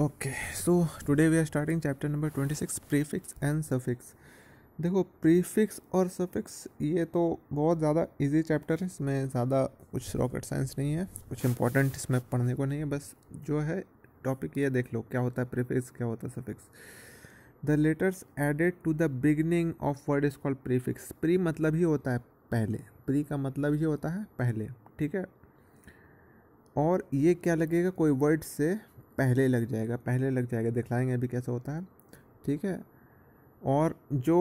okay so today we are starting chapter number twenty six prefix and suffix देखो prefix और suffix ये तो बहुत ज़्यादा इजी चैप्टर है इसमें ज़्यादा कुछ रॉकेट साइंस नहीं है कुछ इंपॉर्टेंट इसमें पढ़ने को नहीं है बस जो है टॉपिक ये देख लो क्या होता है प्रीफिक्स क्या होता है suffix the letters added to the beginning of word is called prefix pre मतलब ही होता है पहले प्री का मतलब ही होता है पहले ठीक है और ये क्या लगेगा कोई वर्ड से पहले लग जाएगा पहले लग जाएगा दिखलाएंगे अभी कैसे होता है ठीक है और जो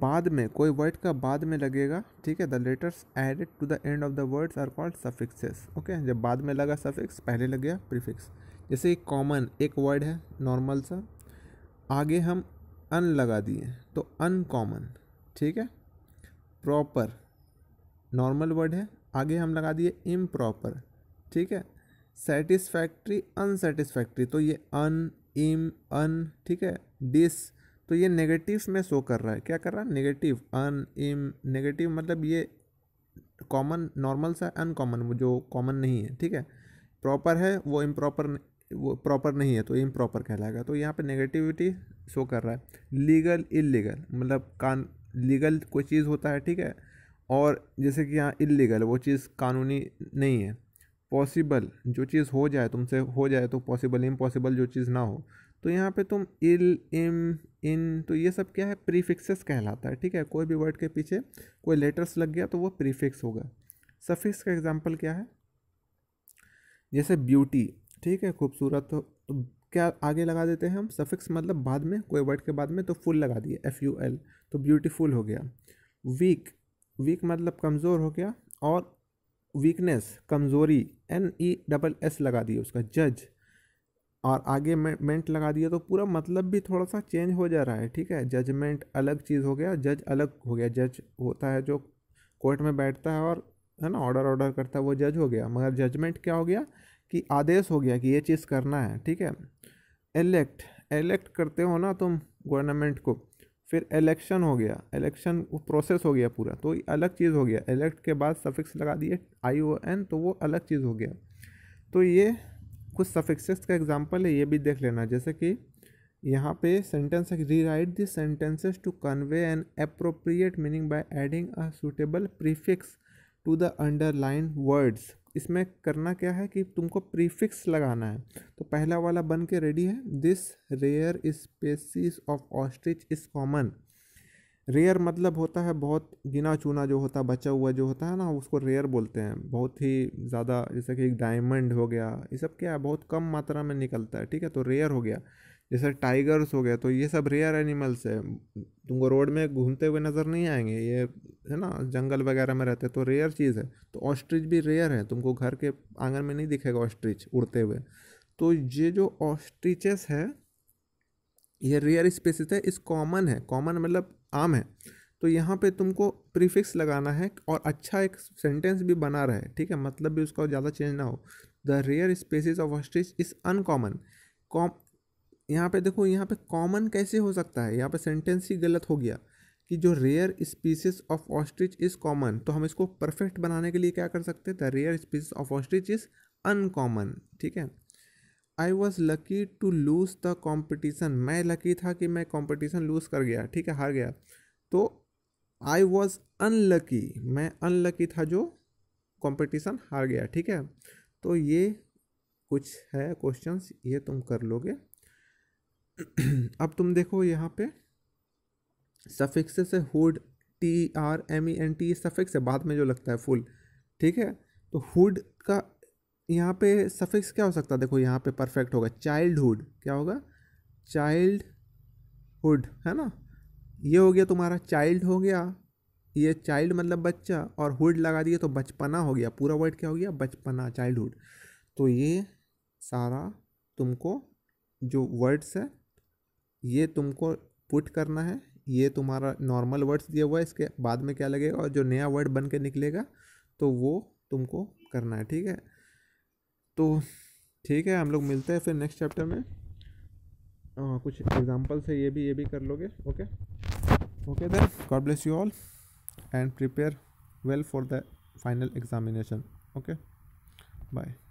बाद में कोई वर्ड का बाद में लगेगा ठीक है the letters added to the end of the words are called suffixes okay जब बाद में लगा सफिक्स पहले लग गया प्रीफिक्स जैसे कॉमन एक वर्ड है नॉर्मल सा आगे हम अन लगा दिए तो अनकॉमन ठीक है प्रॉपर नॉर्मल वर्ड है आगे हम लगा दिए इम प्रॉपर ठीक है सेटिस्फैक्ट्री अनसेटिस्फैक्ट्री तो ये अन इम अन ठीक है डिस तो ये नेगेटिव में शो कर रहा है क्या कर रहा है नेगेटिव अन इम नेगेटिव मतलब ये कॉमन नॉर्मल सा अनकॉमन जो कॉमन नहीं है ठीक है प्रॉपर है वो इम्प्रॉपर वो प्रॉपर नहीं है तो इम प्रॉपर कहलाएगा तो यहाँ पे नेगेटिविटी शो कर रहा है लीगल इलीगल मतलब कान लीगल कोई चीज़ होता है ठीक है और जैसे कि यहाँ इलीगल वो चीज़ कानूनी नहीं है पॉसिबल जो चीज़ हो जाए तुमसे हो जाए तो पॉसिबल इम्पॉसिबल जो चीज़ ना हो तो यहाँ पे तुम इल इम इन तो ये सब क्या है प्रीफिक्सेस कहलाता है ठीक है कोई भी वर्ड के पीछे कोई लेटर्स लग गया तो वो प्रीफिक्स होगा सफिक्स का एग्जाम्पल क्या है जैसे ब्यूटी ठीक है खूबसूरत तो, तो क्या आगे लगा देते हैं हम सफिक्स मतलब बाद में कोई वर्ड के बाद में तो फुल लगा दिए एफ यू एल तो ब्यूटीफुल हो गया वीक वीक मतलब कमज़ोर हो गया और वीकनेस कमज़ोरी एन ई डबल एस लगा दिया उसका जज और आगे मेंट लगा दिया तो पूरा मतलब भी थोड़ा सा चेंज हो जा रहा है ठीक है जजमेंट अलग चीज़ हो गया जज अलग हो गया जज होता है जो कोर्ट में बैठता है और है ना ऑर्डर ऑर्डर करता है वो जज हो गया मगर जजमेंट क्या हो गया कि आदेश हो गया कि ये चीज़ करना है ठीक है एलेक्ट एलेक्ट करते हो ना तुम गवर्नमेंट को फिर इलेक्शन हो गया इलेक्शन प्रोसेस हो गया पूरा तो अलग चीज़ हो गया इलेक्ट के बाद सफिक्स लगा दिए आई ओ एन तो वो अलग चीज़ हो गया तो ये कुछ सफिक्सेस का एग्जांपल है ये भी देख लेना जैसे कि यहाँ पे sentence rewrite this sentences to convey an appropriate meaning by adding a suitable prefix to the underline words इसमें करना क्या है कि तुमको प्रीफिक्स लगाना है तो पहला वाला बन के रेडी है this rare species of ostrich is common rare मतलब होता है बहुत गिना चुना जो होता है बचा हुआ जो होता है ना उसको रेयर बोलते हैं बहुत ही ज़्यादा जैसे कि डायमंड हो गया ये सब क्या है बहुत कम मात्रा में निकलता है ठीक है तो रेयर हो गया जैसे टाइगर्स हो गया तो ये सब रेयर एनिमल्स है तुमको रोड में घूमते हुए नज़र नहीं आएंगे ये है ना जंगल वगैरह में रहते तो रेयर चीज़ है तो ऑस्ट्रिच भी रेयर है तुमको घर के आंगन में नहीं दिखेगा ऑस्ट्रिच उड़ते हुए तो ये जो ऑस्ट्रिचेस है ये रेयर स्पेसिस है इस कॉमन है कॉमन मतलब आम है तो यहाँ पे तुमको प्रीफिक्स लगाना है और अच्छा एक सेंटेंस भी बना रहे ठीक है मतलब भी उसका ज़्यादा चेंज ना हो the rare species of ostrich is uncommon कॉम यहाँ पे देखो यहाँ पे कॉमन कैसे हो सकता है यहाँ पे सेंटेंस ही गलत हो गया कि जो rare species of ostrich is common तो हम इसको परफेक्ट बनाने के लिए क्या कर सकते हैं the rare species of ostrich is uncommon ठीक है I was lucky to lose the competition मैं लकी था कि मैं कॉम्पिटिशन लूज़ कर गया ठीक है हार गया तो आई वॉज अनलकी मैं अनलकी था जो कॉम्पिटिशन हार गया ठीक है तो ये कुछ है क्वेश्चंस ये तुम कर लोगे अब तुम देखो यहाँ पे सफिक्स से hood T R M E N T suffix है बाद में जो लगता है फुल ठीक है तो हुड का यहाँ पे सफिक्स क्या हो सकता है देखो यहाँ पे परफेक्ट होगा चाइल्डहुड क्या होगा चाइल्ड हुड है ना ये हो गया तुम्हारा चाइल्ड हो गया ये चाइल्ड मतलब बच्चा और हुड लगा दिए तो बचपना हो गया पूरा वर्ड क्या हो गया बचपना चाइल्डहुड तो ये सारा तुमको जो वर्ड्स है ये तुमको पुट करना है ये तुम्हारा नॉर्मल वर्ड्स दिया हुआ है इसके बाद में क्या लगेगा और जो नया वर्ड बन के निकलेगा तो वो तुमको करना है ठीक है तो ठीक है हम लोग मिलते हैं फिर नेक्स्ट चैप्टर में आ, कुछ एग्जांपल्स है ये भी ये भी कर लोगे okay okay then God bless you all and prepare well for the final examination okay bye